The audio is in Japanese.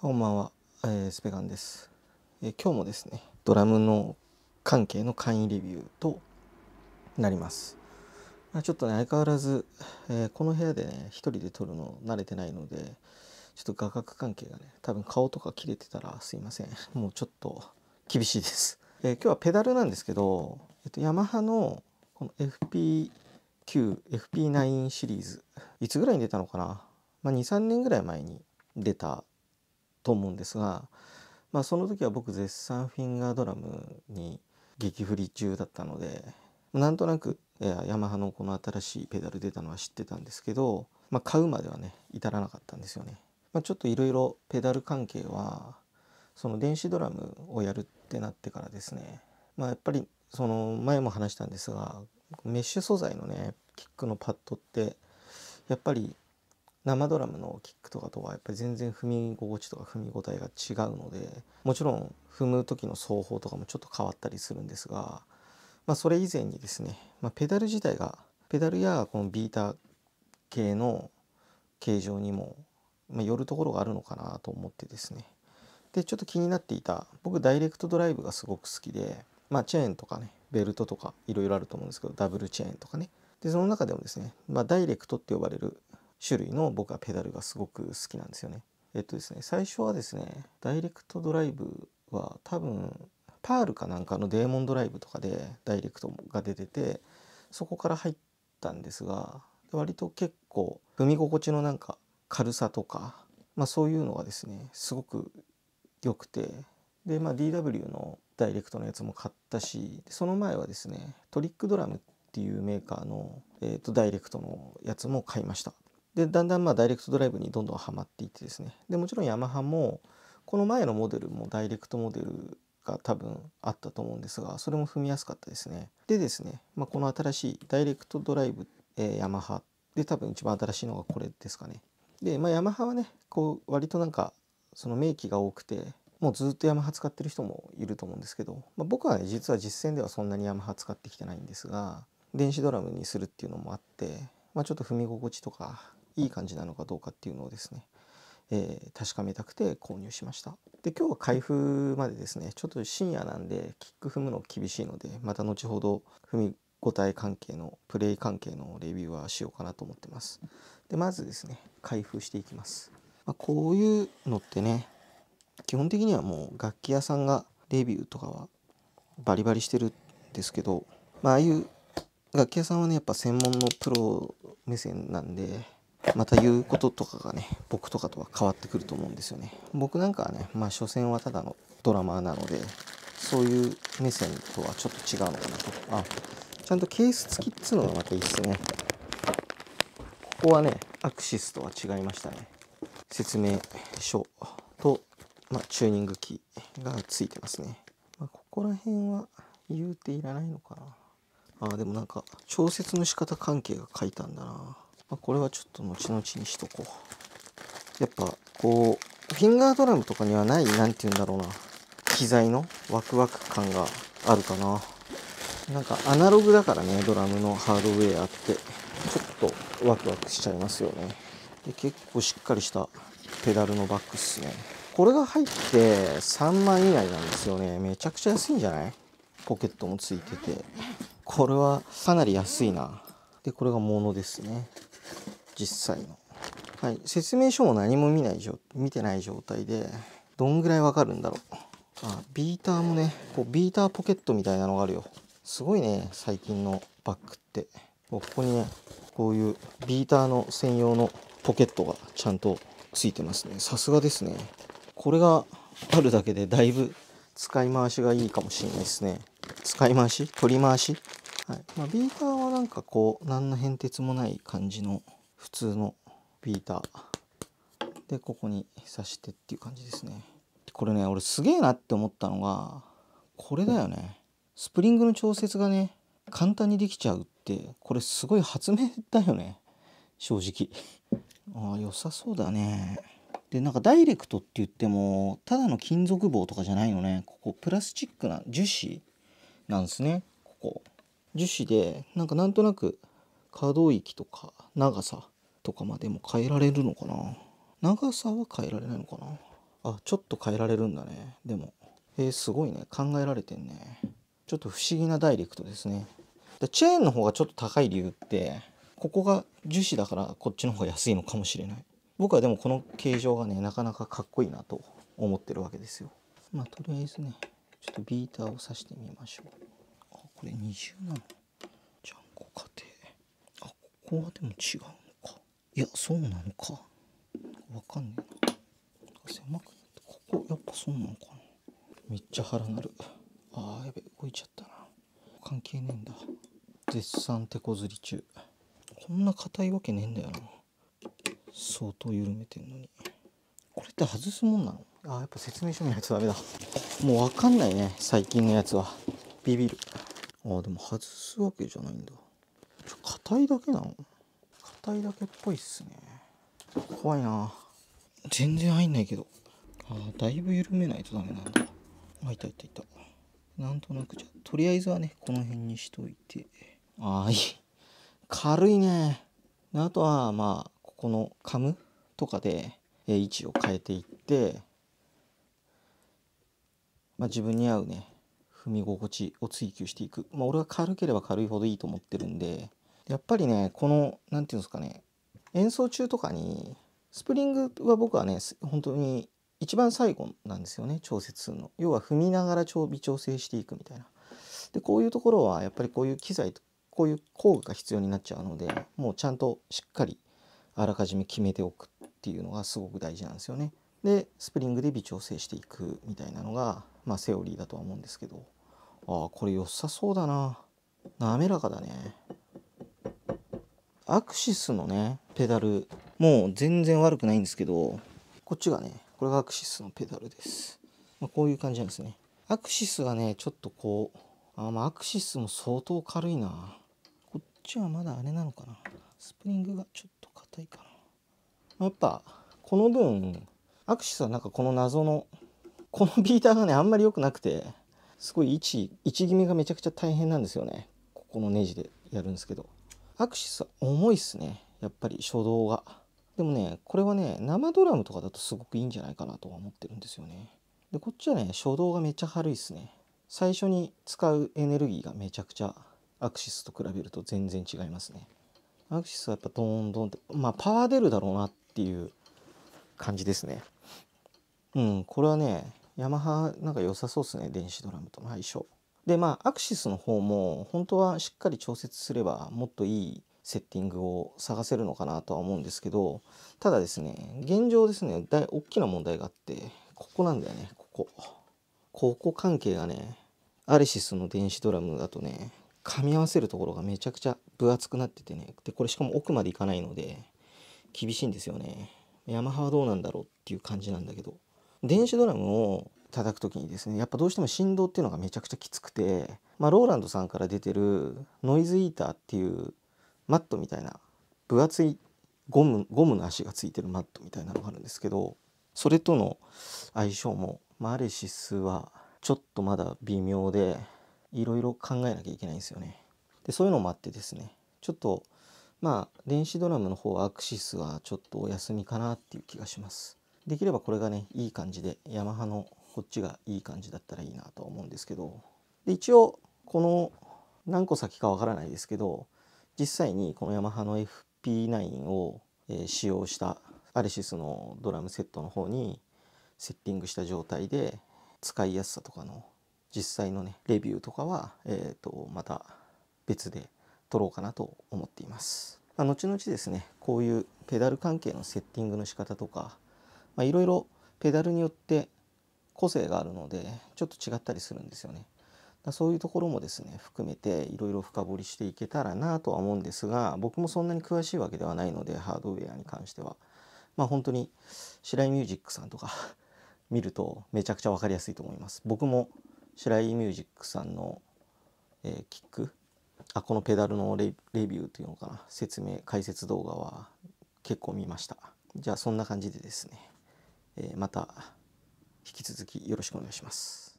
こんばんは、えー、スペガンです、えー、今日もですね、ドラムの関係の簡易レビューとなります。まあ、ちょっとね、相変わらず、えー、この部屋でね、一人で撮るの慣れてないので、ちょっと画角関係がね、多分顔とか切れてたらすいません。もうちょっと厳しいです。え今日はペダルなんですけど、えと、ヤマハのこの FP9、FP9 シリーズ、いつぐらいに出たのかなまあ、2、3年ぐらい前に出たと思うんですが、まあ、その時は僕絶賛フィンガードラムに激振り中だったのでなんとなくヤマハのこの新しいペダル出たのは知ってたんですけど、まあ、買うまではね至らなかったんですよね。まあ、ちょっといろいろペダル関係はその電子ドラムをやるってなってからですね、まあ、やっぱりその前も話したんですがメッシュ素材のねキックのパッドってやっぱり生ドラムのキックとかとはやっぱり全然踏み心地とか踏み応えが違うのでもちろん踏む時の奏法とかもちょっと変わったりするんですが、まあ、それ以前にですね、まあ、ペダル自体がペダルやこのビーター系の形状にも、まあ、よるところがあるのかなと思ってですねでちょっと気になっていた僕ダイレクトドライブがすごく好きで、まあ、チェーンとかねベルトとかいろいろあると思うんですけどダブルチェーンとかねでその中でもですね、まあ、ダイレクトって呼ばれる種類の僕はペダルがすごく好きなんですよね。えっとですね最初はですねダイレクトドライブは多分パールかなんかのデーモンドライブとかでダイレクトが出ててそこから入ったんですが割と結構踏み心地のなんか軽さとか、まあ、そういうのがですねすごく良くてで、まあ、DW のダイレクトのやつも買ったしその前はですねトリックドラムっていうメーカーの、えーと、とダイレクトのやつも買いましたでだんだんまあダイレクトドライブにどんどんはまっていってですねでもちろんヤマハもこの前のモデルもダイレクトモデルが多分あったと思うんですがそれも踏みやすかったですねでですね、まあ、この新しいダイレクトドライブ、えー、ヤマハで多分一番新しいのがこれですかねでまあヤマハはねこう割となんかその名機が多くてもうずっとヤマハ使ってる人もいると思うんですけど、まあ、僕は、ね、実は実践ではそんなにヤマハ使ってきてないんですが電子ドラムにするっていうのもあって、まあ、ちょっと踏み心地とかいい感じなのかどうかっていうのをですね、えー、確かめたくて購入しましたで今日は開封までですねちょっと深夜なんでキック踏むの厳しいのでまた後ほど踏み応え関係のプレイ関係のレビューはしようかなと思ってますでまずですね開封していきます、まあ、こういうのってね基本的にはもう楽器屋さんがレビューとかはバリバリしてるんですけどまあああいう楽器屋さんはねやっぱ専門のプロ目線なんでまた言うこととかがね僕とかとは変わってくると思うんですよね僕なんかはねまあ所詮はただのドラマーなのでそういう目線とはちょっと違うのかなとあちゃんとケース付きっつうのがまたいいっすねここはねアクシスとは違いましたね説明書と、まあ、チューニングキーが付いてますね、まあ、ここら辺は言うていらないのかなあでもなんか調節の仕方関係が書いたんだなまあ、これはちょっと後々にしとこう。やっぱこう、フィンガードラムとかにはない、何て言うんだろうな、機材のワクワク感があるかな。なんかアナログだからね、ドラムのハードウェアって、ちょっとワクワクしちゃいますよね。で結構しっかりしたペダルのバックっすね。これが入って3万以内なんですよね。めちゃくちゃ安いんじゃないポケットもついてて。これはかなり安いな。で、これが物ですね。実際の。はい、説明書も何も見ない見てない状態でどんぐらいわかるんだろう。あビーターもねこうビーターポケットみたいなのがあるよすごいね最近のバッグってここにねこういうビーターの専用のポケットがちゃんとついてますねさすがですねこれがあるだけでだいぶ使い回しがいいかもしれないですね使い回し取り回し、はいまあ、ビーターはなんかこう何の変哲もない感じの普通のビーターでここに挿してっていう感じですねこれね俺すげえなって思ったのがこれだよねスプリングの調節がね簡単にできちゃうってこれすごい発明だよね正直ああ良さそうだねでなんかダイレクトって言ってもただの金属棒とかじゃないのねここプラスチックな樹脂なんですねここ樹脂でなんかなんとなく可動域とか長さとかまでも変えられるのかな長さは変えられないのかなあちょっと変えられるんだねでもえー、すごいね考えられてんねちょっと不思議なダイレクトですねでチェーンの方がちょっと高い理由ってここが樹脂だからこっちの方が安いのかもしれない僕はでもこの形状がねなかなかかっこいいなと思ってるわけですよまあとりあえずねちょっとビーターを刺してみましょうあこれ二重なのじゃんこ家庭こはでも違うのかいやそうなのかわかんねえな狭くなってここやっぱそうなのかなめっちゃ腹なるあーやべ動いちゃったな関係ねえんだ絶賛手こずり中こんな硬いわけねえんだよな相当緩めてんのにこれって外すもんなのあーやっぱ説明書見ないとダメだもうわかんないね最近のやつはビビるあーでも外すわけじゃないんだ硬いだけなの硬いだけっぽいっすね怖いな全然入んないけどあだいぶ緩めないとダメなんだあいたいたいたなんとなくじゃとりあえずはねこの辺にしといてああいい軽いねあとはまあここのカムとかで位置を変えていって、まあ、自分に合うねみ心地を追求していく、まあ、俺は軽ければ軽いほどいいと思ってるんでやっぱりねこの何て言うんですかね演奏中とかにスプリングは僕はね本当に一番最後なんですよね調節するの要は踏みながら微調整していくみたいなでこういうところはやっぱりこういう機材とこういう工具が必要になっちゃうのでもうちゃんとしっかりあらかじめ決めておくっていうのがすごく大事なんですよね。でスプリングで微調整していくみたいなのが、まあ、セオリーだとは思うんですけどあこれ良さそうだな。滑らかだね。アクシスのね、ペダル、もう全然悪くないんですけど、こっちがね、これがアクシスのペダルです。まあ、こういう感じなんですね。アクシスがね、ちょっとこう、あまあアクシスも相当軽いな。こっちはまだあれなのかな。スプリングがちょっと硬いかな。まあ、やっぱ、この分、アクシスはなんかこの謎の、このビーターがね、あんまり良くなくて、すごい位置位置決めがめちゃくちゃ大変なんですよねここのネジでやるんですけどアクシスは重いっすねやっぱり初動がでもねこれはね生ドラムとかだとすごくいいんじゃないかなとは思ってるんですよねでこっちはね初動がめっちゃ軽いっすね最初に使うエネルギーがめちゃくちゃアクシスと比べると全然違いますねアクシスはやっぱドーンドンってまあパワー出るだろうなっていう感じですねうんこれはねヤマハなんか良さそうですね電子ドラムとの相性でまあアクシスの方も本当はしっかり調節すればもっといいセッティングを探せるのかなとは思うんですけどただですね現状ですね大大きな問題があってここなんだよねここここ関係がねアレシスの電子ドラムだとね噛み合わせるところがめちゃくちゃ分厚くなっててねでこれしかも奥までいかないので厳しいんですよねヤマハはどうなんだろうっていう感じなんだけど電子ドラムを叩く時にですねやっぱどうしても振動っていうのがめちゃくちゃきつくて、まあ、ローランドさんから出てるノイズイーターっていうマットみたいな分厚いゴムゴムの足がついてるマットみたいなのがあるんですけどそれとの相性も、まあ、アレシスはちょっとまだ微妙でいろいろ考えなきゃいけないんですよね。でそういうのもあってですねちょっとまあ電子ドラムの方はアクシスはちょっとお休みかなっていう気がします。できればこれがねいい感じでヤマハのこっちがいい感じだったらいいなと思うんですけどで一応この何個先かわからないですけど実際にこのヤマハの FP9 を、え使用したアレシスのドラムセットの方にセッティングした状態で使いやすさとかの実際のねレビューとかは、えーと、とまた別で撮ろうかなと思っています。まあ、後々ですねこういうペダル関係のセッティングの仕方とかまあ、いろいろペダルによって個性があるのでちょっと違ったりするんですよね。だそういうところもですね含めていろいろ深掘りしていけたらなとは思うんですが僕もそんなに詳しいわけではないのでハードウェアに関しては。まあ本当に白井ミュージックさんとか 見るとめちゃくちゃ分かりやすいと思います。僕も白井ミュージックさんの、えー、キックあこのペダルのレレビューというのかな説明解説動画は結構見ました。じゃあそんな感じでですね。えまた引き続きよろしくお願いします。